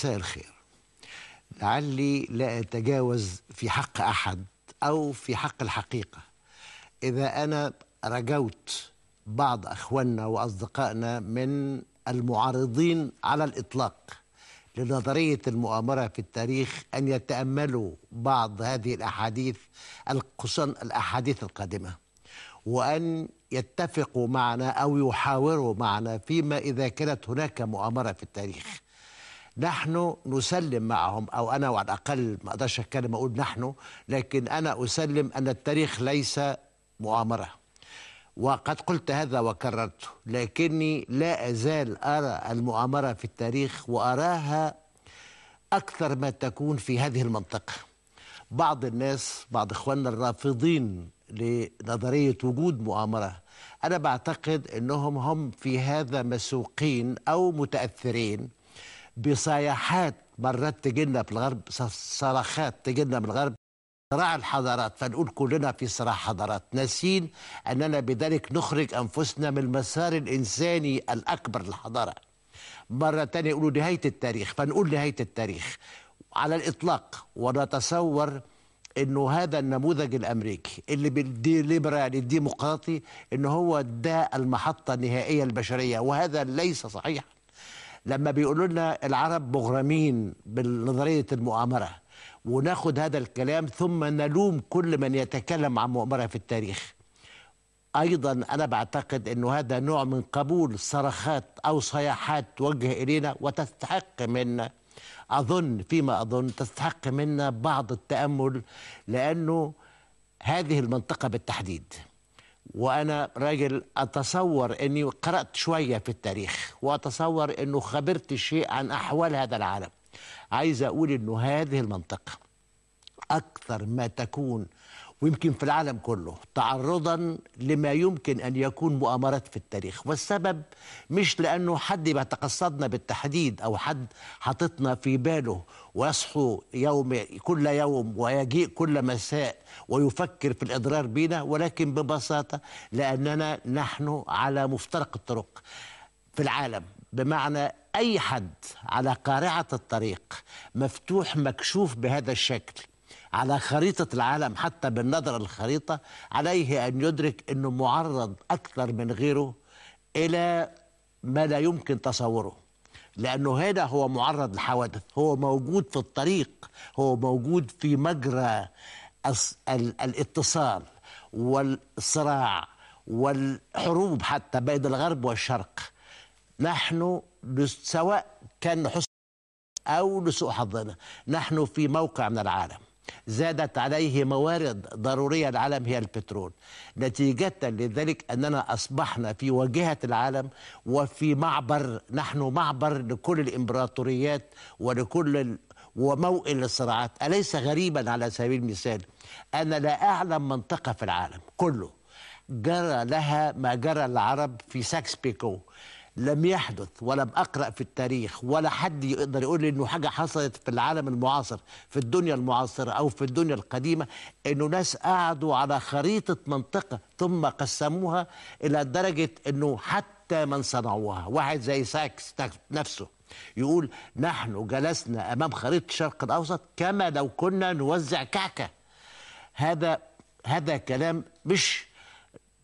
مساء الخير لعلي لا أتجاوز في حق أحد أو في حق الحقيقة إذا أنا رجوت بعض أخواننا وأصدقائنا من المعارضين على الإطلاق لنظرية المؤامرة في التاريخ أن يتأملوا بعض هذه الأحاديث خصوصا الأحاديث القادمة وأن يتفقوا معنا أو يحاوروا معنا فيما إذا كانت هناك مؤامرة في التاريخ نحن نسلم معهم او انا وعلى الاقل ما اقدرش اتكلم اقول نحن لكن انا اسلم ان التاريخ ليس مؤامره وقد قلت هذا وكررته لكني لا ازال ارى المؤامره في التاريخ واراها اكثر ما تكون في هذه المنطقه بعض الناس بعض اخواننا الرافضين لنظريه وجود مؤامره انا بعتقد انهم هم في هذا مسوقين او متاثرين بصياحات مرات تجينا في الغرب صراخات تجينا من الغرب صراع الحضارات فنقول كلنا في صراع حضارات ناسين أننا بذلك نخرج أنفسنا من المسار الإنساني الأكبر للحضارة مرة ثانيه يقولوا نهاية التاريخ فنقول نهاية التاريخ على الإطلاق ونتصور انه هذا النموذج الامريكي اللي بالليبرالي الديمقراطي ان هو ده المحطه النهائيه للبشريه وهذا ليس صحيحا لما بيقولوا لنا العرب مغرمين بنظريه المؤامره وناخد هذا الكلام ثم نلوم كل من يتكلم عن مؤامره في التاريخ ايضا انا بعتقد انه هذا نوع من قبول صرخات او صياحات توجه الينا وتستحق منا اظن فيما اظن تستحق منا بعض التامل لانه هذه المنطقه بالتحديد وأنا راجل أتصور أني قرأت شوية في التاريخ وأتصور أنه خبرت شيء عن أحوال هذا العالم عايز أقول أنه هذه المنطقة أكثر ما تكون ويمكن في العالم كله تعرضا لما يمكن أن يكون مؤامرات في التاريخ والسبب مش لأنه حد بيتقصدنا بالتحديد أو حد حاططنا في باله ويصحو يوم كل يوم ويجيء كل مساء ويفكر في الإضرار بنا ولكن ببساطة لأننا نحن على مفترق الطرق في العالم بمعنى أي حد على قارعة الطريق مفتوح مكشوف بهذا الشكل على خريطة العالم حتى بالنظر الخريطة عليه أن يدرك أنه معرض أكثر من غيره إلى ما لا يمكن تصوره لأنه هنا هو معرض لحوادث هو موجود في الطريق هو موجود في مجرى الاتصال والصراع والحروب حتى بين الغرب والشرق نحن سواء كان حسن أو لسوء حظنا نحن في موقع من العالم زادت عليه موارد ضرورية العالم هي البترول نتيجة لذلك أننا أصبحنا في واجهة العالم وفي معبر نحن معبر لكل الإمبراطوريات ولكل وموئل للصراعات أليس غريبا على سبيل المثال أنا لا أعلم منطقة في العالم كله جرى لها ما جرى العرب في ساكس بيكو لم يحدث ولم أقرأ في التاريخ ولا حد يقدر يقول لي أنه حاجة حصلت في العالم المعاصر في الدنيا المعاصرة أو في الدنيا القديمة أنه ناس قعدوا على خريطة منطقة ثم قسموها إلى درجة أنه حتى من صنعوها واحد زي ساكس نفسه يقول نحن جلسنا أمام خريطة الشرق الأوسط كما لو كنا نوزع كعكة هذا هذا كلام مش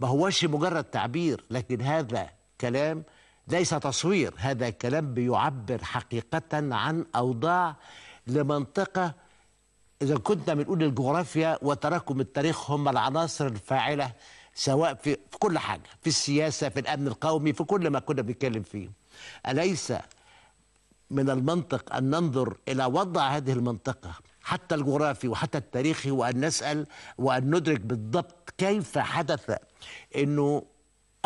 ما هوش مجرد تعبير لكن هذا كلام ليس تصوير هذا كلام بيعبر حقيقة عن أوضاع لمنطقة إذا كنا بنقول الجغرافيا وتراكم التاريخ هم العناصر الفاعلة سواء في, في كل حاجة في السياسة في الأمن القومي في كل ما كنا بنتكلم فيه أليس من المنطق أن ننظر إلى وضع هذه المنطقة حتى الجغرافي وحتى التاريخي وأن نسأل وأن ندرك بالضبط كيف حدث أنه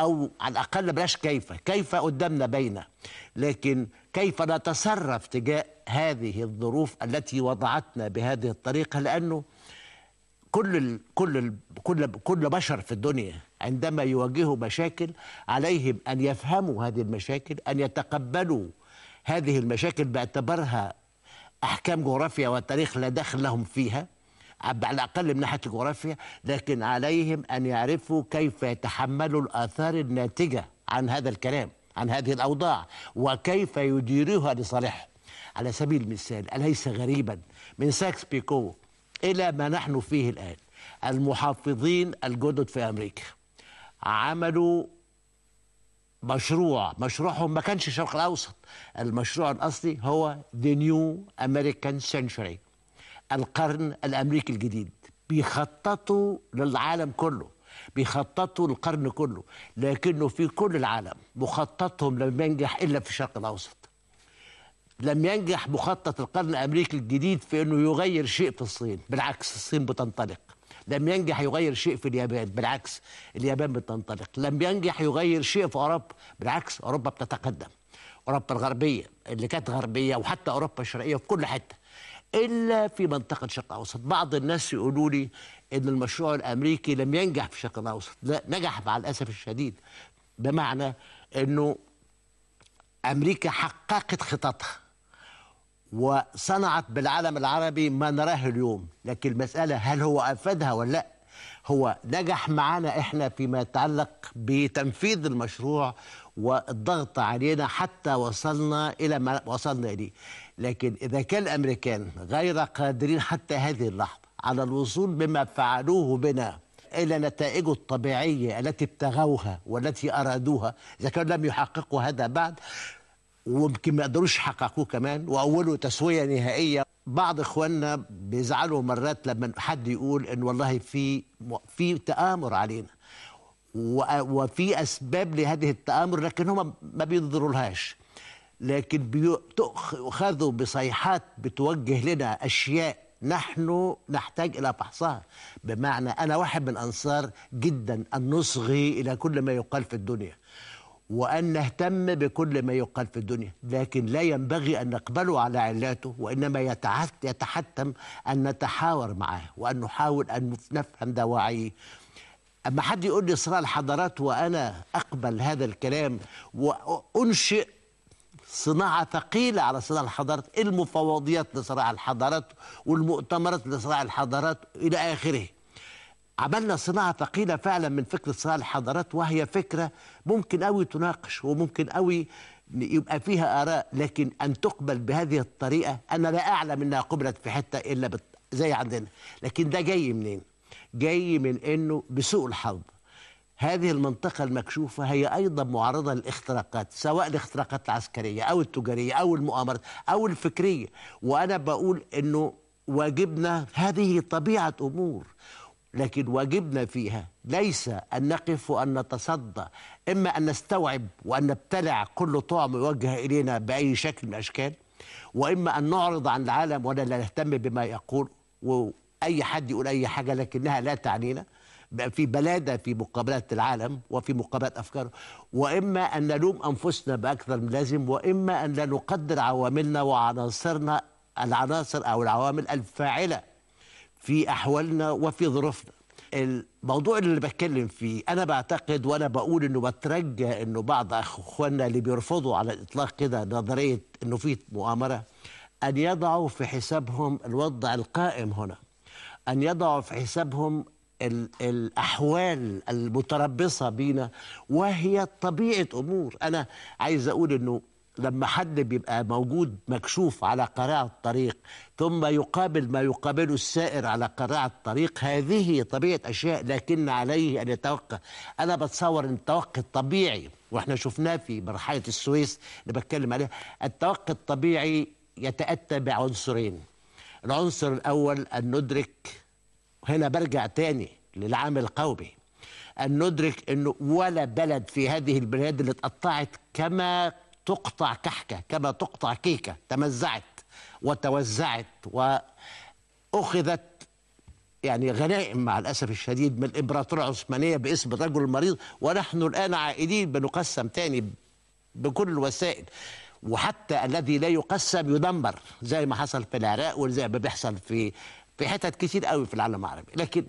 او على الاقل بلاش كيف كيف قدامنا بين لكن كيف نتصرف تجاه هذه الظروف التي وضعتنا بهذه الطريقه لانه كل الـ كل الـ كل كل بشر في الدنيا عندما يواجهوا مشاكل عليهم ان يفهموا هذه المشاكل ان يتقبلوا هذه المشاكل باعتبارها احكام جغرافيا وتاريخ لا دخل لهم فيها على الأقل من ناحية الجغرافيا لكن عليهم أن يعرفوا كيف يتحملوا الآثار الناتجة عن هذا الكلام عن هذه الأوضاع وكيف يديروها لصالحهم على سبيل المثال أليس غريبا من ساكس بيكو إلى ما نحن فيه الآن المحافظين الجدد في أمريكا عملوا مشروع مشروعهم ما كانش الشرق الأوسط المشروع الأصلي هو ذا نيو امريكان Century القرن الامريكي الجديد بيخططوا للعالم كله بيخططوا القرن كله لكنه في كل العالم مخططهم لم ينجح الا في الشرق الاوسط لم ينجح مخطط القرن الامريكي الجديد في انه يغير شيء في الصين بالعكس الصين بتنطلق لم ينجح يغير شيء في اليابان بالعكس اليابان بتنطلق لم ينجح يغير شيء في اوروبا بالعكس اوروبا بتتقدم اوروبا الغربيه اللي كانت غربيه وحتى اوروبا الشرقيه في كل حته الا في منطقه الشرق الاوسط بعض الناس يقولوا لي ان المشروع الامريكي لم ينجح في الشرق الاوسط لا نجح مع الاسف الشديد بمعنى انه امريكا حققت خططها وصنعت بالعالم العربي ما نراه اليوم لكن المساله هل هو افادها ولا لا هو نجح معنا احنا فيما يتعلق بتنفيذ المشروع والضغط علينا حتى وصلنا إلى ما وصلنا إليه لكن إذا كان الأمريكان غير قادرين حتى هذه اللحظة على الوصول بما فعلوه بنا إلى نتائجه الطبيعية التي ابتغوها والتي أرادوها إذا كانوا لم يحققوا هذا بعد ويمكن ما يقدروش يحققوه كمان واولوا تسويه نهائيه بعض اخواننا بيزعلوا مرات لما حد يقول ان والله في في تامر علينا وفي اسباب لهذه التامر لكن هم ما بينظروا لهاش لكن بيؤخذوا بصيحات بتوجه لنا اشياء نحن نحتاج الى فحصها بمعنى انا واحد من انصار جدا ان نصغي الى كل ما يقال في الدنيا وأن نهتم بكل ما يقال في الدنيا لكن لا ينبغي أن نقبله على علاته وإنما يتحتم أن نتحاور معه وأن نحاول أن نفهم دواعيه اما حد يقول لي صراع الحضارات وانا اقبل هذا الكلام وانشئ صناعة ثقيلة على صراع الحضارات المفوضيات لصراع الحضارات والمؤتمرات لصراع الحضارات إلى آخره عملنا صناعة ثقيلة فعلا من فكرة صراع الحضارات وهي فكرة ممكن قوي تناقش وممكن قوي يبقى فيها آراء لكن أن تقبل بهذه الطريقة أنا لا أعلم أنها قبلت في حتة إلا زي عندنا لكن ده جاي منين جاي من انه بسوء الحظ هذه المنطقة المكشوفة هي أيضا معرضة للاختراقات سواء الاختراقات العسكرية أو التجارية أو المؤامرات أو الفكرية وأنا بقول أنه واجبنا هذه طبيعة أمور لكن واجبنا فيها ليس أن نقف وأن نتصدى إما أن نستوعب وأن نبتلع كل طعم يوجه إلينا بأي شكل من الأشكال وإما أن نعرض عن العالم ولا نهتم بما يقول اي حد يقول اي حاجه لكنها لا تعنينا في بلاده في مقابلات العالم وفي مقابلات افكاره واما ان نلوم انفسنا باكثر من اللازم واما ان لا نقدر عواملنا وعناصرنا العناصر او العوامل الفاعله في احوالنا وفي ظروفنا الموضوع اللي بتكلم فيه انا بعتقد وانا بقول انه بترجى انه بعض اخواننا اللي بيرفضوا على الاطلاق كده نظريه انه في مؤامره ان يضعوا في حسابهم الوضع القائم هنا أن يضعوا في حسابهم الأحوال المتربصة بينا وهي طبيعة أمور أنا عايز أقول أنه لما حد بيبقى موجود مكشوف على قراع الطريق ثم يقابل ما يقابله السائر على قراع الطريق هذه طبيعة أشياء لكن عليه أن يتوقع أنا بتصور أن التوقي الطبيعي وإحنا شفناه في مرحلة السويس اللي بتكلم عليها التوقي الطبيعي يتأتى بعنصرين العنصر الأول أن ندرك هنا برجع تاني للعامل القومي أن ندرك أنه ولا بلد في هذه البلاد اللي اتقطعت كما تقطع كحكة كما تقطع كيكة تمزعت وتوزعت وأخذت يعني غنائم مع الأسف الشديد من الإمبراطورية العثمانية باسم الرجل المريض ونحن الآن عائدين بنقسم تاني بكل الوسائل وحتى الذي لا يقسم يدمر زي ما حصل في العراق وزي ما بيحصل في في حتت كتير قوي في العالم العربي لكن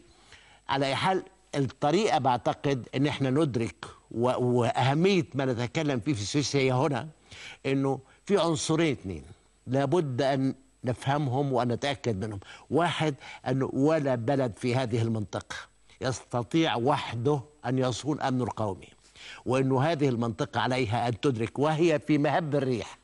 على اي حال الطريقه بعتقد ان احنا ندرك واهميه ما نتكلم فيه في سويسرا هي هنا انه في عنصرين اثنين لابد ان نفهمهم وان نتاكد منهم واحد انه ولا بلد في هذه المنطقه يستطيع وحده ان يصون امنه القومي وأنه هذه المنطقة عليها أن تدرك وهي في مهب الريح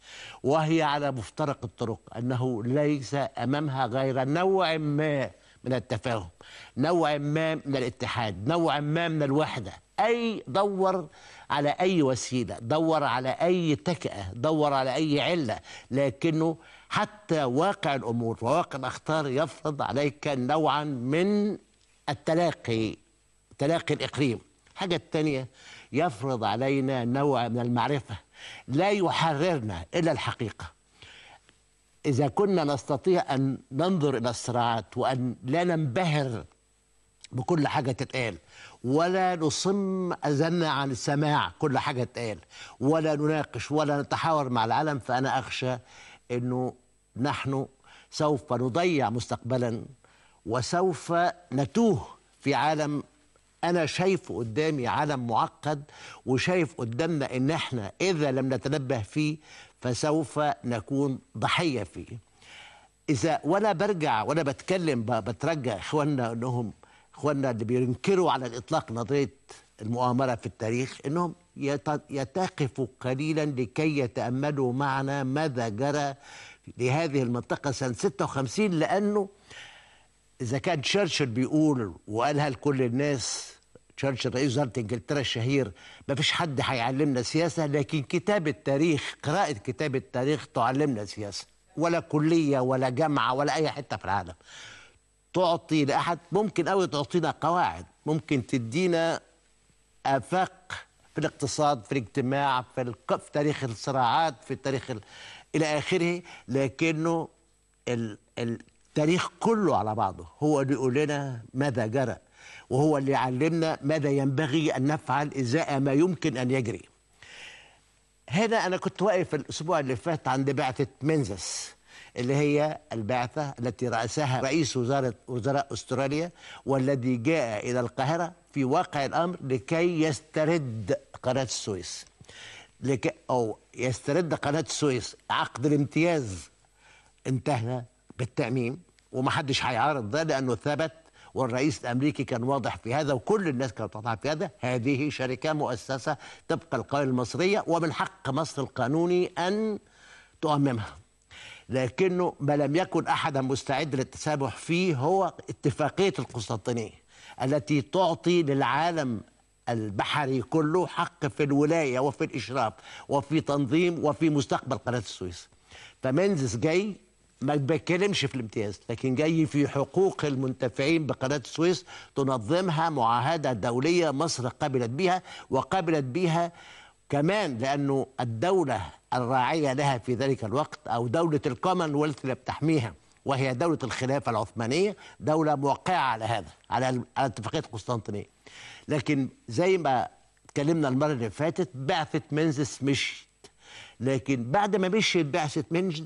وهي على مفترق الطرق أنه ليس أمامها غير نوع ما من التفاهم نوع ما من الاتحاد نوع ما من الوحدة أي دور على أي وسيلة دور على أي تكأة دور على أي علة لكنه حتى واقع الأمور وواقع الأخطار يفرض عليك نوعا من التلاقي تلاقي الإقليم حاجة تانية يفرض علينا نوع من المعرفة لا يحررنا إلى الحقيقة إذا كنا نستطيع أن ننظر إلى الصراعات وأن لا ننبهر بكل حاجة تتقال ولا نصم أذنا عن السماع كل حاجة تتقال ولا نناقش ولا نتحاور مع العالم فأنا أخشى أنه نحن سوف نضيع مستقبلا وسوف نتوه في عالم أنا شايف قدامي عالم معقد وشايف قدامنا إن إحنا إذا لم نتنبه فيه فسوف نكون ضحية فيه إذا وأنا برجع وأنا بتكلم بترجع إخواننا إنهم إخواننا اللي بينكروا على الإطلاق نظرية المؤامرة في التاريخ إنهم يتقفوا قليلا لكي يتأملوا معنا ماذا جرى لهذه المنطقة سنة 56 لأنه اذا كان تشرشل بيقول وقالها لكل الناس تشرشل رئيس وزاره انجلترا الشهير ما فيش حد هيعلمنا سياسه لكن كتاب التاريخ قراءه كتاب التاريخ تعلمنا سياسه ولا كليه ولا جامعه ولا اي حته في العالم تعطي لاحد ممكن أوي تعطينا قواعد ممكن تدينا افاق في الاقتصاد في الاجتماع في, في تاريخ الصراعات في تاريخ ال... الى اخره لكنه ال... ال... التاريخ كله على بعضه هو اللي يقول لنا ماذا جرى وهو اللي علمنا ماذا ينبغي أن نفعل إزاء ما يمكن أن يجري هنا أنا كنت واقف الأسبوع اللي فات عند بعثة منزس اللي هي البعثة التي رأسها رئيس وزارة وزراء أستراليا والذي جاء إلى القاهرة في واقع الأمر لكي يسترد قناة السويس لكي أو يسترد قناة السويس عقد الامتياز انتهى بالتأميم ومحدش هيعارض ده لانه ثبت والرئيس الامريكي كان واضح في هذا وكل الناس كانت واضحه في هذا هذه شركه مؤسسه تبقى القوانين المصريه ومن حق مصر القانوني ان تؤممها لكنه ما لم يكن احدا مستعد للتسامح فيه هو اتفاقيه القسطنطينيه التي تعطي للعالم البحري كله حق في الولايه وفي الاشراف وفي تنظيم وفي مستقبل قناه السويس فمنزس جاي ما بتكلمش في الامتياز لكن جاي في حقوق المنتفعين بقناة السويس تنظمها معاهدة دولية مصر قبلت بها وقبلت بها كمان لأنه الدولة الراعية لها في ذلك الوقت أو دولة الكومن ويلث اللي بتحميها وهي دولة الخلافة العثمانية دولة موقعة على هذا على اتفاقية قسطنطينية لكن زي ما اتكلمنا المرة اللي فاتت بعثة منزس مشي لكن بعد ما مشيت بعثه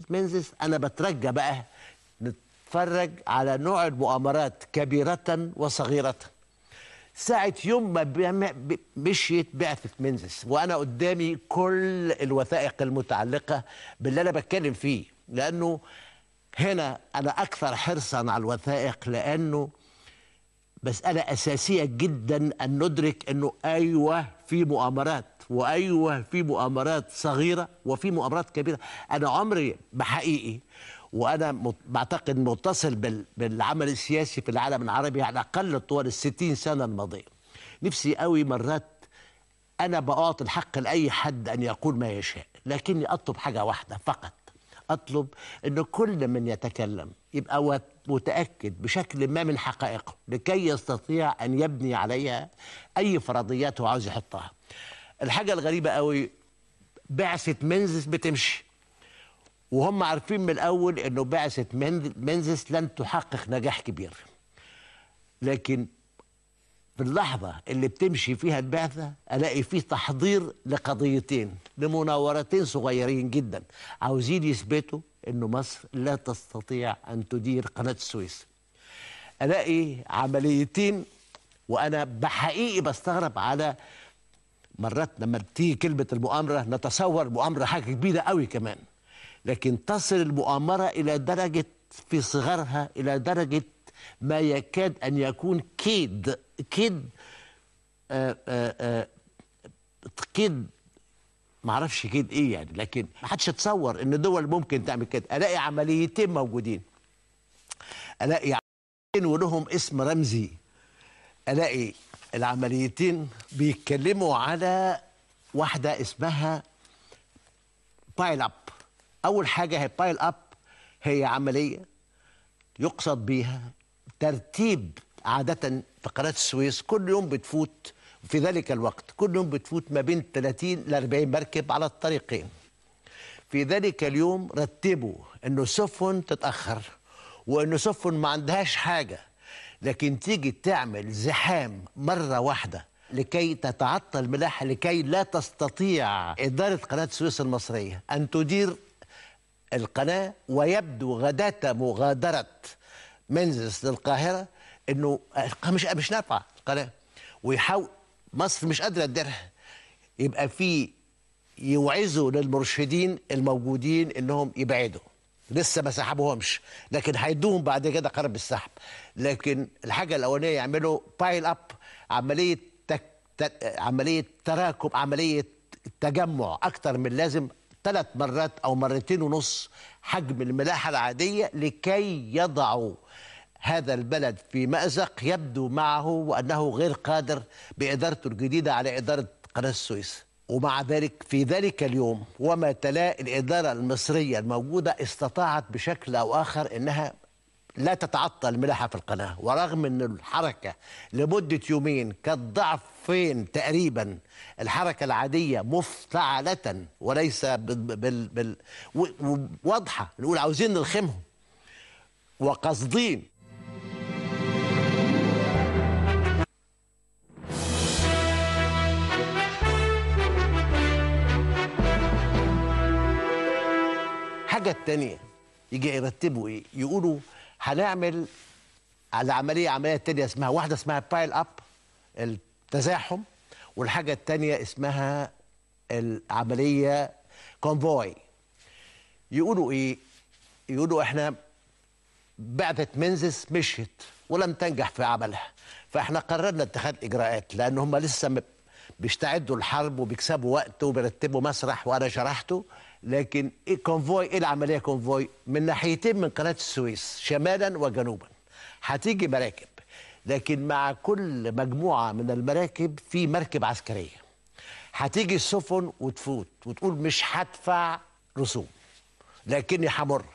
منزس انا بترجى بقى نتفرج على نوع المؤامرات كبيره وصغيره ساعة يوم ما مشيت بعثة منزس وأنا قدامي كل الوثائق المتعلقة باللي أنا بتكلم فيه لأنه هنا أنا أكثر حرصا على الوثائق لأنه مسألة أساسية جدا أن ندرك أنه أيوة في مؤامرات وايوه في مؤامرات صغيره وفي مؤامرات كبيره انا عمري بحقيقي وانا بعتقد متصل بالعمل السياسي في العالم العربي على الاقل طوال الستين سنه الماضيه نفسي قوي مرات انا بعطي الحق لاي حد ان يقول ما يشاء لكني اطلب حاجه واحده فقط اطلب ان كل من يتكلم يبقى متاكد بشكل ما من حقائقه لكي يستطيع ان يبني عليها اي فرضيات هو عاوز يحطها الحاجه الغريبه قوي بعثه منزس بتمشي وهم عارفين من الاول انه بعثه منزس لن تحقق نجاح كبير لكن في اللحظه اللي بتمشي فيها البعثه الاقي فيه تحضير لقضيتين لمناورتين صغيرين جدا عاوزين يثبتوا انه مصر لا تستطيع ان تدير قناه السويس الاقي عمليتين وانا بحقيقي بستغرب على مرات لما تيجي كلمه المؤامره نتصور مؤامره حاجه كبيره قوي كمان لكن تصل المؤامره الى درجه في صغرها الى درجه ما يكاد ان يكون كيد كيد آآ آه، آآ آه، آه، كيد ما كيد ايه يعني لكن ما حدش يتصور ان دول ممكن تعمل كده الاقي عمليتين موجودين الاقي عمليتين ولهم اسم رمزي الاقي العمليتين بيتكلموا على واحدة اسمها بايل اب أول حاجة هي بايل اب هي عملية يقصد بيها ترتيب عادة في قناة السويس كل يوم بتفوت في ذلك الوقت كل يوم بتفوت ما بين 30 ل 40 مركب على الطريقين في ذلك اليوم رتبوا انه سفن تتاخر وانه سفن ما عندهاش حاجه لكن تيجي تعمل زحام مرة واحدة لكي تتعطل الملاحة لكي لا تستطيع إدارة قناة السويس المصرية أن تدير القناة ويبدو غداة مغادرة منزلس للقاهرة أنه مش مش نافعة القناة ويحاول مصر مش قادرة تديرها يبقى في يوعزوا للمرشدين الموجودين انهم يبعدوا لسه ما سحبوهمش لكن هيدوهم بعد كده قرب السحب لكن الحاجه الاولانيه يعملوا بايل اب عمليه تك... تك... عمليه تراكم عمليه تجمع اكثر من لازم ثلاث مرات او مرتين ونص حجم الملاحه العاديه لكي يضعوا هذا البلد في مأزق يبدو معه وأنه غير قادر بإدارته الجديدة على إدارة قناة السويس ومع ذلك في ذلك اليوم وما تلاه الإدارة المصرية الموجودة استطاعت بشكل أو آخر أنها لا تتعطل ملاحة في القناة ورغم أن الحركة لمدة يومين كانت ضعفين تقريبا الحركة العادية مفتعلة وليس بال... بال... بال... واضحة نقول عاوزين نلخمهم وقاصدين حاجة تانية يجي يرتبوا ايه يقولوا هنعمل على عمليه عمليه تانية اسمها واحده اسمها بايل اب التزاحم والحاجه التانية اسمها العمليه كونفوي يقولوا ايه يقولوا احنا بعثه منزس مشيت ولم تنجح في عملها فاحنا قررنا اتخاذ اجراءات لان هم لسه بيستعدوا الحرب وبيكسبوا وقت وبيرتبوا مسرح وانا شرحته لكن الكونفوي إيه, ايه العمليه كونفوي من ناحيتين من قناه السويس شمالا وجنوبا هتيجي مراكب لكن مع كل مجموعه من المراكب في مركب عسكريه هتيجي السفن وتفوت وتقول مش هدفع رسوم لكني همر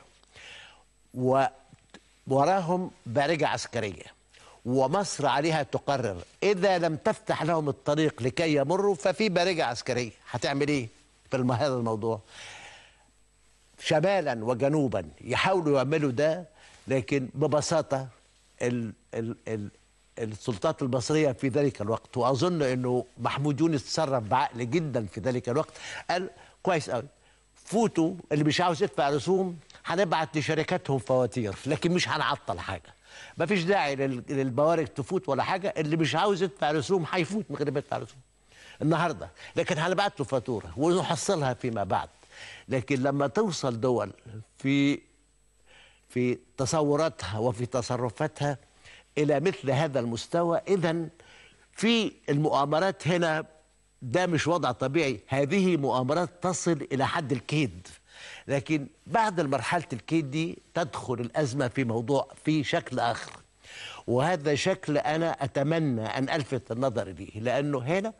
ووراهم بارجة عسكرية ومصر عليها تقرر إذا لم تفتح لهم الطريق لكي يمروا ففي بارجة عسكرية هتعمل إيه في هذا الموضوع شمالا وجنوبا يحاولوا يعملوا ده لكن ببساطة ال ال ال السلطات المصرية في ذلك الوقت وأظن أنه محمود يونس تصرف بعقل جدا في ذلك الوقت قال كويس قوي فوتوا اللي مش عاوز يدفع رسوم هنبعت لشركاتهم فواتير لكن مش هنعطل حاجة ما فيش داعي للبوارج تفوت ولا حاجة اللي مش عاوز يدفع رسوم هيفوت من غير ما يدفع رسوم النهاردة لكن هنبعت له فاتورة ونحصلها فيما بعد لكن لما توصل دول في في تصوراتها وفي تصرفاتها الى مثل هذا المستوى اذا في المؤامرات هنا ده مش وضع طبيعي هذه مؤامرات تصل الى حد الكيد لكن بعد مرحله الكيد دي تدخل الازمه في موضوع في شكل اخر وهذا شكل انا اتمنى ان الفت النظر ليه لانه هنا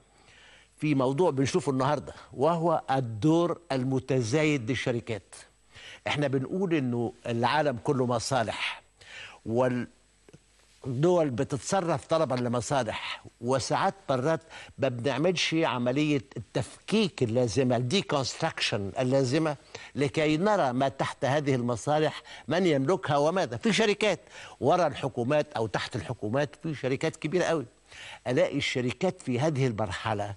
في موضوع بنشوفه النهارده وهو الدور المتزايد للشركات احنا بنقول انه العالم كله مصالح والدول بتتصرف طلبا لمصالح وساعات مرات ما بنعملش عمليه التفكيك اللازمه الديكونستراكشن اللازمه لكي نرى ما تحت هذه المصالح من يملكها وماذا في شركات وراء الحكومات او تحت الحكومات في شركات كبيره قوي الاقي الشركات في هذه المرحله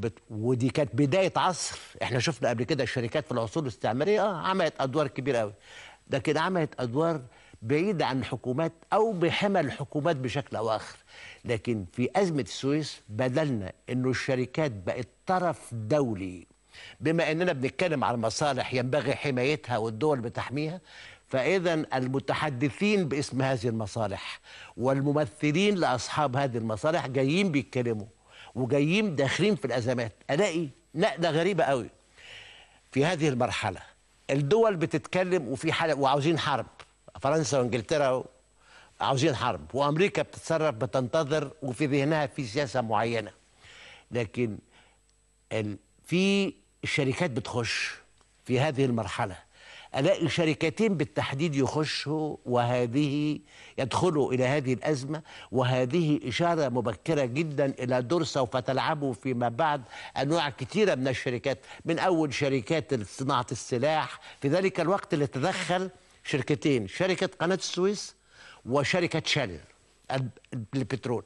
بت... ودي كانت بدايه عصر احنا شفنا قبل كده الشركات في العصور الاستعماريه اه عملت ادوار كبيره قوي ده كده عملت ادوار بعيده عن الحكومات او بحمى الحكومات بشكل او اخر لكن في ازمه السويس بدلنا انه الشركات بقت طرف دولي بما اننا بنتكلم عن مصالح ينبغي حمايتها والدول بتحميها فاذا المتحدثين باسم هذه المصالح والممثلين لاصحاب هذه المصالح جايين بيتكلموا وجايين داخلين في الازمات الاقي نقله غريبه قوي في هذه المرحله الدول بتتكلم وفي حاله وعاوزين حرب فرنسا وانجلترا عاوزين حرب وامريكا بتتصرف بتنتظر وفي ذهنها في سياسه معينه لكن ال... في الشركات بتخش في هذه المرحله الاقي شركتين بالتحديد يخشوا وهذه يدخلوا الى هذه الازمه وهذه اشاره مبكره جدا الى دور سوف تلعبه فيما بعد انواع كثيره من الشركات من اول شركات صناعه السلاح في ذلك الوقت اللي تدخل شركتين شركه قناه السويس وشركه شل البترول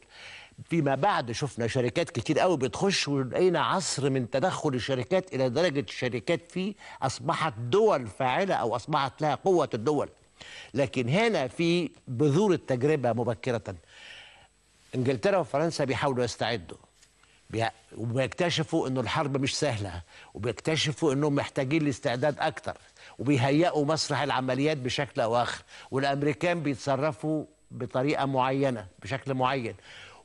فيما بعد شفنا شركات كتير قوي بتخش ولقينا عصر من تدخل الشركات الى درجه الشركات فيه اصبحت دول فاعله او اصبحت لها قوه الدول لكن هنا في بذور التجربه مبكره انجلترا وفرنسا بيحاولوا يستعدوا وبيكتشفوا انه الحرب مش سهله وبيكتشفوا انهم محتاجين لاستعداد اكتر وبيهيئوا مسرح العمليات بشكل او اخر والامريكان بيتصرفوا بطريقه معينه بشكل معين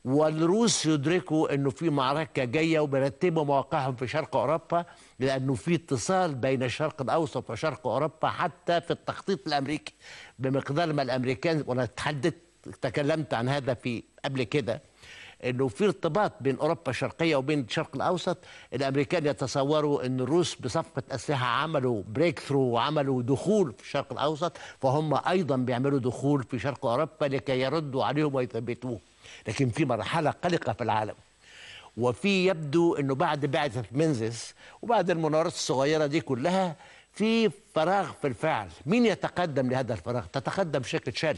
والروس يدركوا انه في معركه جايه وبيرتبوا مواقعهم في شرق اوروبا لانه في اتصال بين الشرق الاوسط وشرق اوروبا حتى في التخطيط الامريكي بمقدار ما الامريكان وانا تحدثت تكلمت عن هذا في قبل كده انه في ارتباط بين اوروبا الشرقيه وبين الشرق الاوسط الامريكان يتصوروا ان الروس بصفقه اسلحه عملوا بريك ثرو وعملوا دخول في الشرق الاوسط فهم ايضا بيعملوا دخول في شرق اوروبا لكي يردوا عليهم ويثبتوه لكن في مرحلة قلقة في العالم وفي يبدو أنه بعد بعثة منزس وبعد المناورات الصغيرة دي كلها في فراغ في الفعل مين يتقدم لهذا الفراغ تتقدم شركة شل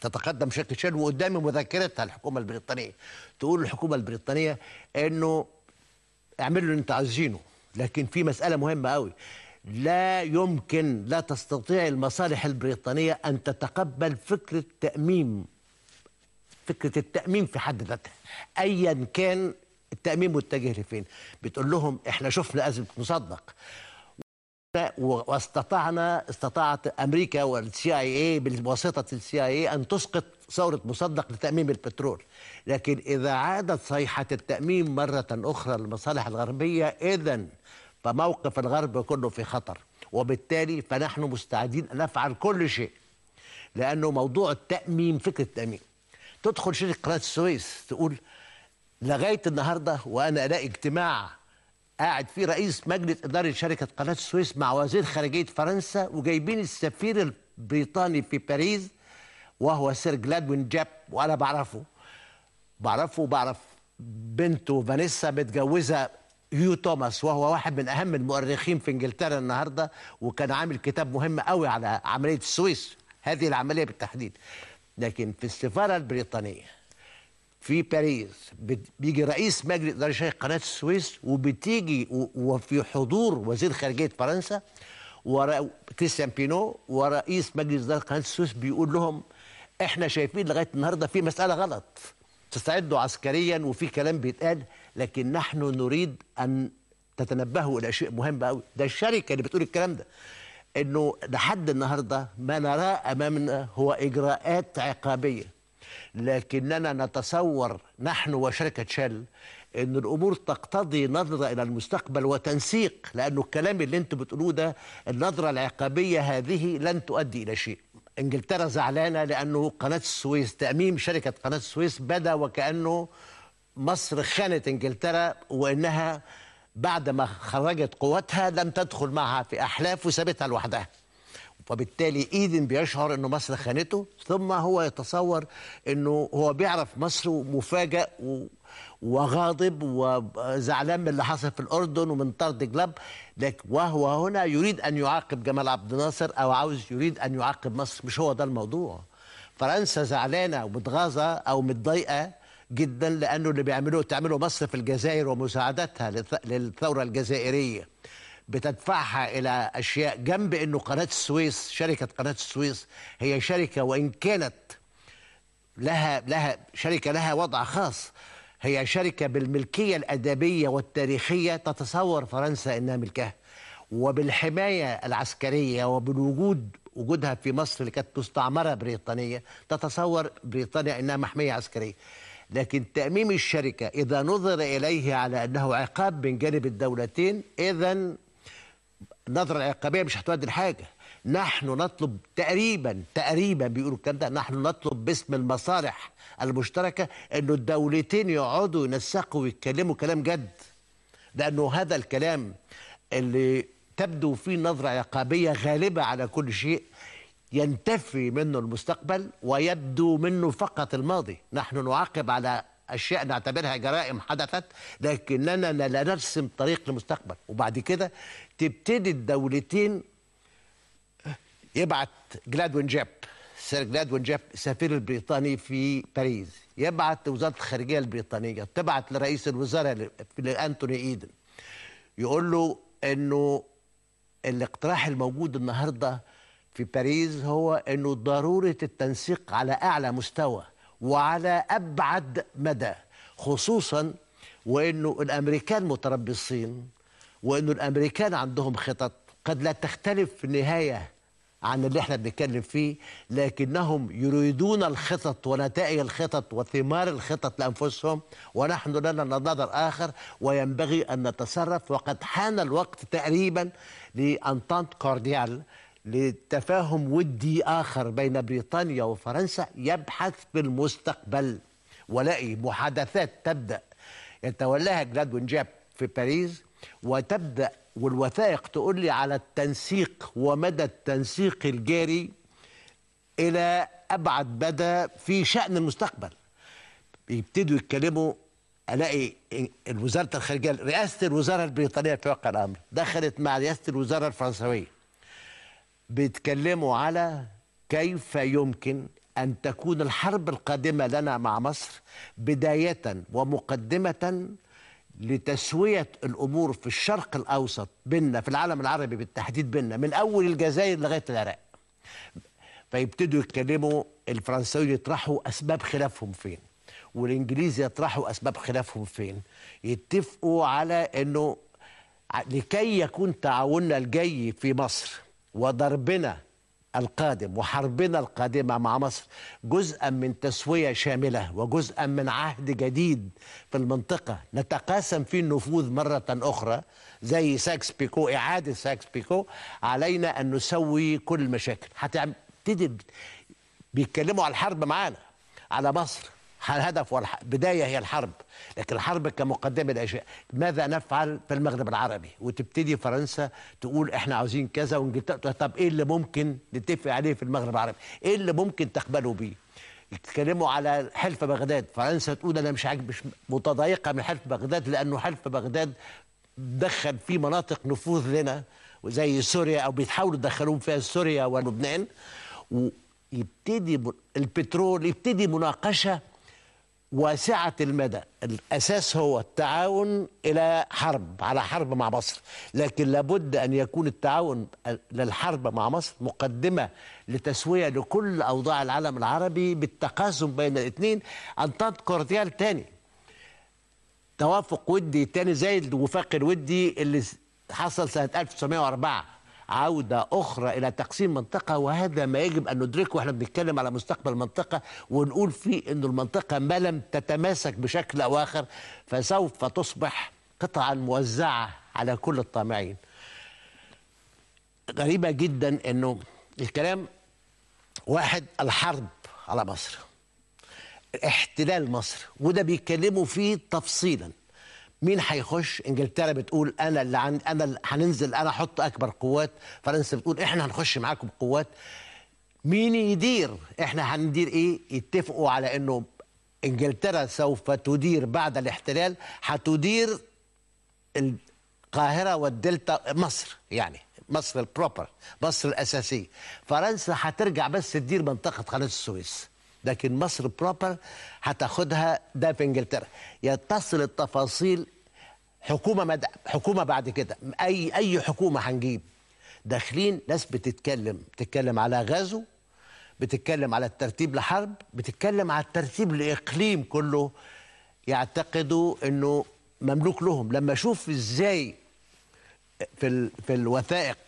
تتقدم شركة شل وقدامي مذكرتها الحكومة البريطانية تقول الحكومة البريطانية أنه اعملوا اللي انتوا عايزينه لكن في مسألة مهمة قوي لا يمكن لا تستطيع المصالح البريطانية أن تتقبل فكرة تأميم فكره التامين في حد ذاتها ايا كان التامين متجه لفين بتقول لهم احنا شفنا ازمه مصدق واستطعنا استطاعت امريكا والسي اي اي بواسطه السي اي اي ان تسقط ثوره مصدق لتاميم البترول لكن اذا عادت صيحه التاميم مره اخرى للمصالح الغربيه اذا فموقف الغرب كله في خطر وبالتالي فنحن مستعدين ان نفعل كل شيء لانه موضوع التاميم فكره التاميم تدخل شركه قناه السويس تقول لغايه النهارده وانا الاقي اجتماع قاعد فيه رئيس مجلس اداره شركه قناه السويس مع وزير خارجيه فرنسا وجايبين السفير البريطاني في باريس وهو سير جلادوين جاب وانا بعرفه بعرفه وبعرف بنته فانيسا متجوزه هيو توماس وهو واحد من اهم المؤرخين في انجلترا النهارده وكان عامل كتاب مهم قوي على عمليه السويس هذه العمليه بالتحديد لكن في السفاره البريطانيه في باريس بيجي رئيس مجلس اداره شركه قناه السويس وبتيجي وفي حضور وزير خارجيه فرنسا وكريستيان كريستيان بينو ورئيس مجلس اداره قناه السويس بيقول لهم احنا شايفين لغايه النهارده في مساله غلط تستعدوا عسكريا وفي كلام بيتقال لكن نحن نريد ان تتنبهوا الى شيء مهم قوي ده الشركه اللي بتقول الكلام ده انه لحد النهارده ما نراه امامنا هو اجراءات عقابيه لكننا نتصور نحن وشركه شل ان الامور تقتضي نظره الى المستقبل وتنسيق لانه الكلام اللي انتم بتقولوه ده النظره العقابيه هذه لن تؤدي الى شيء انجلترا زعلانه لانه قناه السويس تاميم شركه قناه السويس بدا وكانه مصر خانت انجلترا وانها بعد ما خرجت قواتها لم تدخل معها في احلاف وسابتها لوحدها فبالتالي ايدن بيشعر انه مصر خانته ثم هو يتصور انه هو بيعرف مصر ومفاجئ وغاضب وزعلان من اللي حصل في الاردن ومن طرد جلب لكن وهو هنا يريد ان يعاقب جمال عبد الناصر او عاوز يريد ان يعاقب مصر مش هو ده الموضوع فرنسا زعلانه ومتغاظه او متضايقه جدا لانه اللي بيعملوه تعمله مصر في الجزائر ومساعدتها للثوره الجزائريه بتدفعها الى اشياء جنب انه قناه السويس شركه قناه السويس هي شركه وان كانت لها لها شركه لها وضع خاص هي شركه بالملكيه الادبيه والتاريخيه تتصور فرنسا انها ملكها وبالحمايه العسكريه وبالوجود وجودها في مصر اللي كانت مستعمره بريطانيه تتصور بريطانيا انها محميه عسكريه لكن تأميم الشركة إذا نظر إليه على أنه عقاب من جانب الدولتين إذا النظرة العقابية مش هتؤدي لحاجة نحن نطلب تقريبا تقريبا بيقولوا الكلام ده نحن نطلب باسم المصالح المشتركة أنه الدولتين يقعدوا ينسقوا ويتكلموا كلام جد لأنه هذا الكلام اللي تبدو فيه نظرة عقابية غالبة على كل شيء ينتفي منه المستقبل ويبدو منه فقط الماضي نحن نعاقب على أشياء نعتبرها جرائم حدثت لكننا لا نرسم طريق للمستقبل وبعد كده تبتدي الدولتين يبعت جلادوين جاب سير جلادوين جاب السفير البريطاني في باريس يبعت وزارة الخارجيه البريطانيه تبعت لرئيس الوزراء لانتوني ايدن يقول له انه الاقتراح الموجود النهارده في باريس هو انه ضروره التنسيق على اعلى مستوى وعلى ابعد مدى خصوصا وانه الامريكان متربصين وانه الامريكان عندهم خطط قد لا تختلف في النهايه عن اللي احنا بنتكلم فيه لكنهم يريدون الخطط ونتائج الخطط وثمار الخطط لانفسهم ونحن لنا نظر اخر وينبغي ان نتصرف وقد حان الوقت تقريبا لانطانت كورديال لتفاهم ودي آخر بين بريطانيا وفرنسا يبحث في المستقبل ولقي محادثات تبدأ يتولاها جلادون جاب في باريس وتبدأ والوثائق تقول لي على التنسيق ومدى التنسيق الجاري إلى أبعد مدى في شأن المستقبل يبتدوا يتكلموا الاقي الوزاره الخارجيه رئاسه الوزاره البريطانيه في واقع الامر دخلت مع رئاسه الوزاره الفرنسويه بيتكلموا على كيف يمكن أن تكون الحرب القادمة لنا مع مصر بداية ومقدمة لتسوية الأمور في الشرق الأوسط بيننا في العالم العربي بالتحديد بيننا من أول الجزائر لغاية العراق فيبتدوا يتكلموا الفرنسيين يطرحوا أسباب خلافهم فين والإنجليز يطرحوا أسباب خلافهم فين يتفقوا على أنه لكي يكون تعاوننا الجاي في مصر وضربنا القادم وحربنا القادمة مع مصر جزءا من تسوية شاملة وجزءا من عهد جديد في المنطقة نتقاسم فيه النفوذ مرة أخرى زي ساكس بيكو إعادة ساكس بيكو علينا أن نسوي كل المشاكل هتبتدي بيتكلموا على الحرب معانا على مصر الهدف والبداية هي الحرب لكن الحرب كمقدمة لأشياء ماذا نفعل في المغرب العربي وتبتدي فرنسا تقول احنا عاوزين كذا وانجلترا طب ايه اللي ممكن نتفق عليه في المغرب العربي ايه اللي ممكن تقبلوا بيه يتكلموا على حلف بغداد فرنسا تقول انا مش عاجب مش متضايقه من حلف بغداد لانه حلف بغداد دخل في مناطق نفوذ لنا وزي سوريا او بيحاولوا يدخلون فيها سوريا ولبنان ويبتدي البترول يبتدي مناقشه واسعة المدى الأساس هو التعاون إلى حرب على حرب مع مصر لكن لابد أن يكون التعاون للحرب مع مصر مقدمة لتسوية لكل أوضاع العالم العربي بالتقاسم بين الاثنين أن تذكر تاني توافق ودي تاني زي الوفاق الودي اللي حصل سنة 1904 عودة أخرى إلى تقسيم منطقة وهذا ما يجب أن ندركه وإحنا بنتكلم على مستقبل المنطقة ونقول فيه أن المنطقة ما لم تتماسك بشكل أو آخر فسوف تصبح قطعا موزعة على كل الطامعين غريبة جدا أنه الكلام واحد الحرب على مصر احتلال مصر وده بيتكلموا فيه تفصيلا مين هيخش انجلترا بتقول انا اللي عن انا اللي هننزل انا احط اكبر قوات فرنسا بتقول احنا هنخش معاكم بقوات مين يدير احنا هندير ايه يتفقوا على انه انجلترا سوف تدير بعد الاحتلال هتدير القاهره والدلتا مصر يعني مصر البروبر مصر الاساسيه فرنسا هترجع بس تدير منطقه قناه السويس لكن مصر بروبر هتاخدها ده في انجلترا يتصل التفاصيل حكومه مد... حكومه بعد كده اي اي حكومه هنجيب داخلين ناس بتتكلم بتتكلم على غزو بتتكلم على الترتيب لحرب بتتكلم على الترتيب لاقليم كله يعتقدوا انه مملوك لهم لما اشوف ازاي في ال... في الوثائق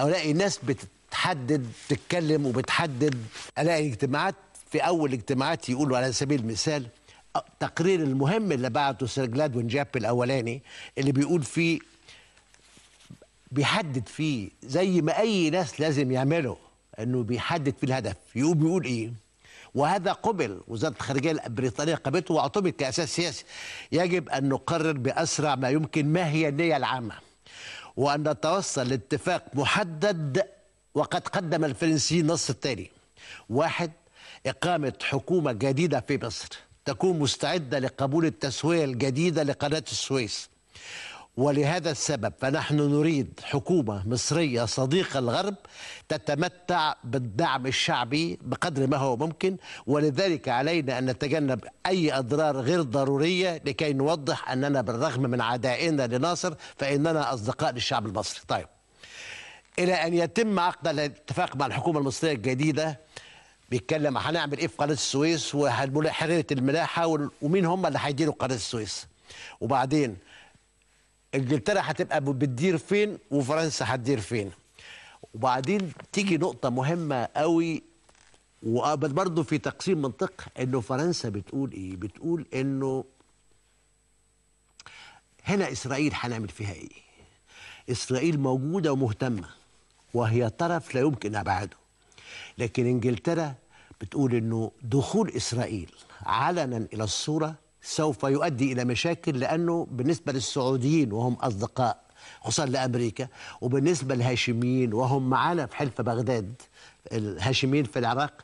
الاقي ناس بتحدد بتتكلم وبتحدد الاقي اجتماعات في اول اجتماعات يقولوا على سبيل المثال التقرير المهم اللي بعته سير جلادوين جاب الاولاني اللي بيقول فيه بيحدد فيه زي ما اي ناس لازم يعمله انه بيحدد فيه الهدف يقول بيقول ايه وهذا قبل وزاره الخارجيه البريطانيه قبلته واعتمد كاساس سياسي يجب ان نقرر باسرع ما يمكن ما هي النيه العامه وان نتوصل لاتفاق محدد وقد قدم الفرنسيين نص التالي واحد اقامه حكومه جديده في مصر تكون مستعدة لقبول التسوية الجديدة لقناة السويس ولهذا السبب فنحن نريد حكومة مصرية صديقة الغرب تتمتع بالدعم الشعبي بقدر ما هو ممكن ولذلك علينا أن نتجنب أي أضرار غير ضرورية لكي نوضح أننا بالرغم من عدائنا لناصر فإننا أصدقاء للشعب المصري طيب إلى أن يتم عقد الاتفاق مع الحكومة المصرية الجديدة بيتكلم هنعمل ايه في قناه السويس وحريره الملاحه ومين هم اللي هيديروا قناه السويس وبعدين انجلترا هتبقى بتدير فين وفرنسا هتدير فين وبعدين تيجي نقطه مهمه قوي برضه في تقسيم منطق انه فرنسا بتقول ايه بتقول انه هنا اسرائيل هنعمل فيها ايه اسرائيل موجوده ومهتمه وهي طرف لا يمكن ابعاده لكن انجلترا بتقول انه دخول اسرائيل علنا الى الصوره سوف يؤدي الى مشاكل لانه بالنسبه للسعوديين وهم اصدقاء خصوصا لامريكا وبالنسبه للهاشميين وهم معانا في حلف بغداد الهاشميين في العراق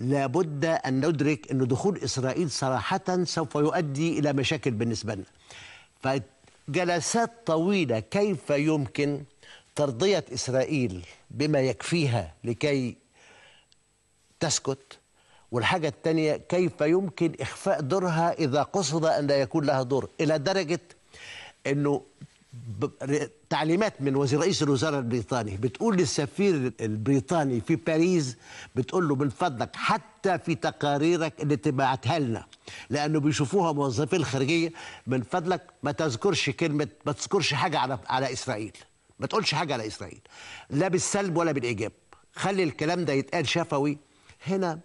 لابد ان ندرك ان دخول اسرائيل صراحه سوف يؤدي الى مشاكل بالنسبه لنا. فجلسات طويله كيف يمكن ترضية إسرائيل بما يكفيها لكي تسكت والحاجة الثانية كيف يمكن إخفاء دورها إذا قصد أن لا يكون لها دور إلى درجة أنه تعليمات من وزير رئيس الوزراء البريطاني بتقول للسفير البريطاني في باريس بتقول له من فضلك حتى في تقاريرك اللي تبعتها لنا لانه بيشوفوها موظفي الخارجيه من فضلك ما تذكرش كلمه ما تذكرش حاجه على على اسرائيل ما تقولش حاجه على اسرائيل لا بالسلب ولا بالايجاب خلي الكلام ده يتقال شفوي هنا